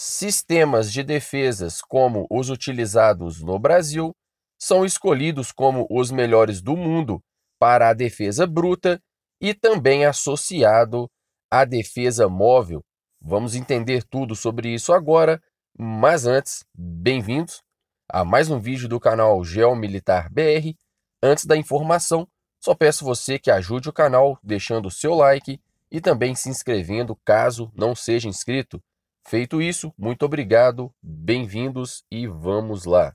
sistemas de defesas como os utilizados no Brasil são escolhidos como os melhores do mundo para a defesa bruta e também associado à defesa móvel. Vamos entender tudo sobre isso agora, mas antes, bem-vindos a mais um vídeo do canal Geomilitar BR. Antes da informação, só peço você que ajude o canal deixando o seu like e também se inscrevendo caso não seja inscrito. Feito isso, muito obrigado, bem-vindos e vamos lá.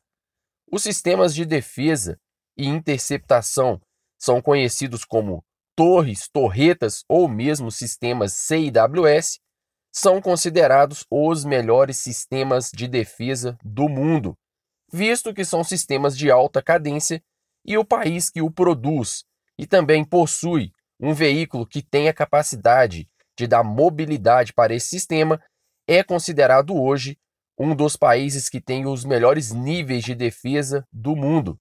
Os sistemas de defesa e interceptação são conhecidos como torres, torretas ou mesmo sistemas CIWS, são considerados os melhores sistemas de defesa do mundo, visto que são sistemas de alta cadência e o país que o produz, e também possui um veículo que tem a capacidade de dar mobilidade para esse sistema é considerado hoje um dos países que tem os melhores níveis de defesa do mundo.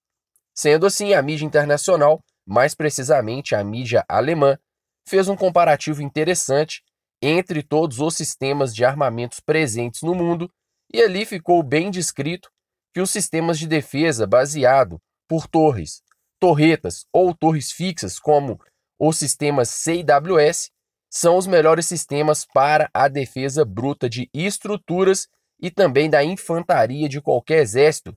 Sendo assim, a mídia internacional, mais precisamente a mídia alemã, fez um comparativo interessante entre todos os sistemas de armamentos presentes no mundo e ali ficou bem descrito que os sistemas de defesa baseado por torres, torretas ou torres fixas, como o sistema CIWS, são os melhores sistemas para a defesa bruta de estruturas e também da infantaria de qualquer exército.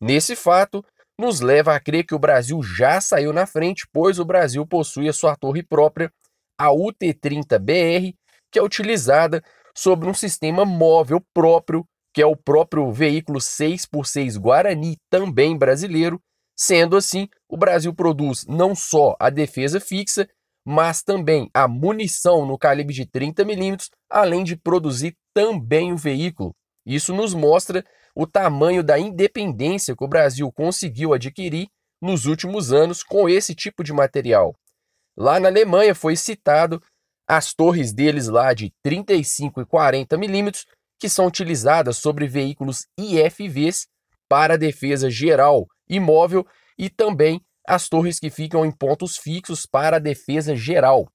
Nesse fato, nos leva a crer que o Brasil já saiu na frente, pois o Brasil possui a sua torre própria, a UT-30BR, que é utilizada sobre um sistema móvel próprio, que é o próprio veículo 6x6 Guarani, também brasileiro. Sendo assim, o Brasil produz não só a defesa fixa, mas também a munição no calibre de 30 milímetros, além de produzir também o veículo. Isso nos mostra o tamanho da independência que o Brasil conseguiu adquirir nos últimos anos com esse tipo de material. Lá na Alemanha foi citado as torres deles lá de 35 e 40 milímetros que são utilizadas sobre veículos IFVs para defesa geral, imóvel e também as torres que ficam em pontos fixos para a defesa geral.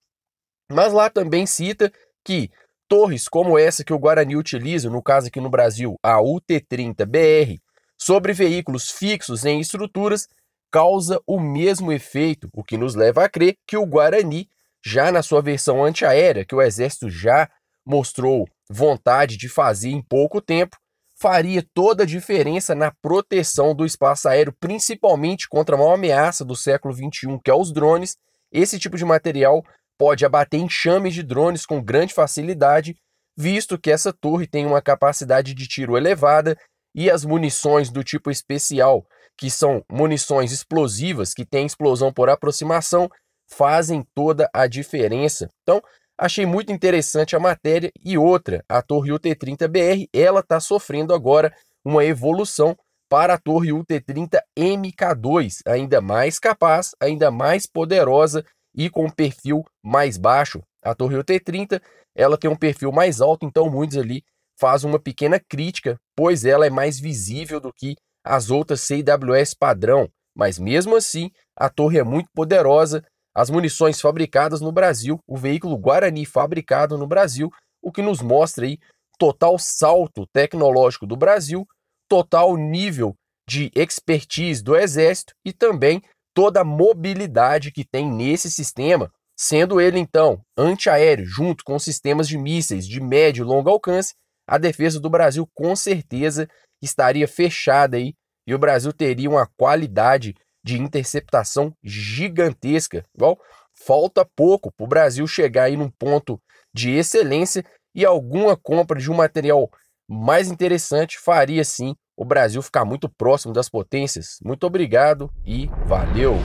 Mas lá também cita que torres como essa que o Guarani utiliza, no caso aqui no Brasil, a UT30BR, sobre veículos fixos em estruturas, causa o mesmo efeito, o que nos leva a crer que o Guarani, já na sua versão antiaérea, que o Exército já mostrou vontade de fazer em pouco tempo, faria toda a diferença na proteção do espaço aéreo, principalmente contra a maior ameaça do século XXI, que é os drones. Esse tipo de material pode abater enxames de drones com grande facilidade, visto que essa torre tem uma capacidade de tiro elevada e as munições do tipo especial, que são munições explosivas que têm explosão por aproximação, fazem toda a diferença. Então, Achei muito interessante a matéria e outra, a Torre UT30BR, ela está sofrendo agora uma evolução para a Torre UT30 MK2, ainda mais capaz, ainda mais poderosa e com perfil mais baixo. A Torre UT30, ela tem um perfil mais alto, então muitos ali fazem uma pequena crítica, pois ela é mais visível do que as outras CWS padrão. Mas mesmo assim, a torre é muito poderosa as munições fabricadas no Brasil, o veículo Guarani fabricado no Brasil, o que nos mostra aí total salto tecnológico do Brasil, total nível de expertise do Exército e também toda a mobilidade que tem nesse sistema, sendo ele então antiaéreo junto com sistemas de mísseis de médio e longo alcance, a defesa do Brasil com certeza estaria fechada aí e o Brasil teria uma qualidade de interceptação gigantesca. Igual falta pouco para o Brasil chegar aí num ponto de excelência e alguma compra de um material mais interessante faria sim o Brasil ficar muito próximo das potências. Muito obrigado e valeu!